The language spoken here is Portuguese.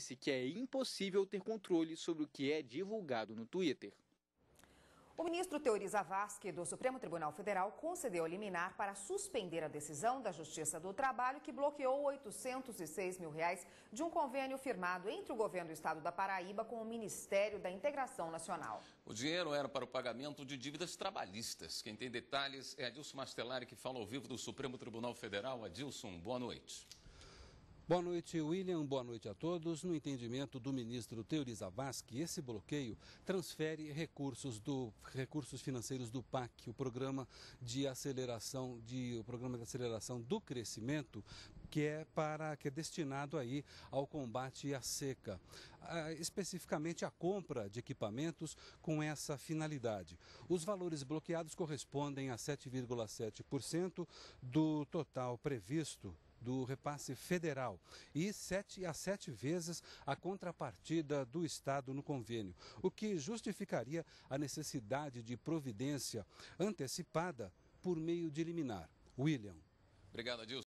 disse que é impossível ter controle sobre o que é divulgado no Twitter. O ministro Teori Zavascki, é do Supremo Tribunal Federal, concedeu liminar para suspender a decisão da Justiça do Trabalho que bloqueou 806 mil reais de um convênio firmado entre o governo do estado da Paraíba com o Ministério da Integração Nacional. O dinheiro era para o pagamento de dívidas trabalhistas. Quem tem detalhes é Adilson Mastelari, que fala ao vivo do Supremo Tribunal Federal. Adilson, boa noite. Boa noite, William. Boa noite a todos. No entendimento do ministro Teori Zavascki, esse bloqueio transfere recursos do recursos financeiros do PAC, o programa de aceleração de o programa de aceleração do crescimento, que é para que é destinado aí ao combate à seca, ah, especificamente à compra de equipamentos com essa finalidade. Os valores bloqueados correspondem a 7,7% do total previsto do repasse federal e sete a sete vezes a contrapartida do Estado no convênio, o que justificaria a necessidade de providência antecipada por meio de liminar. William. Obrigado, Adilson.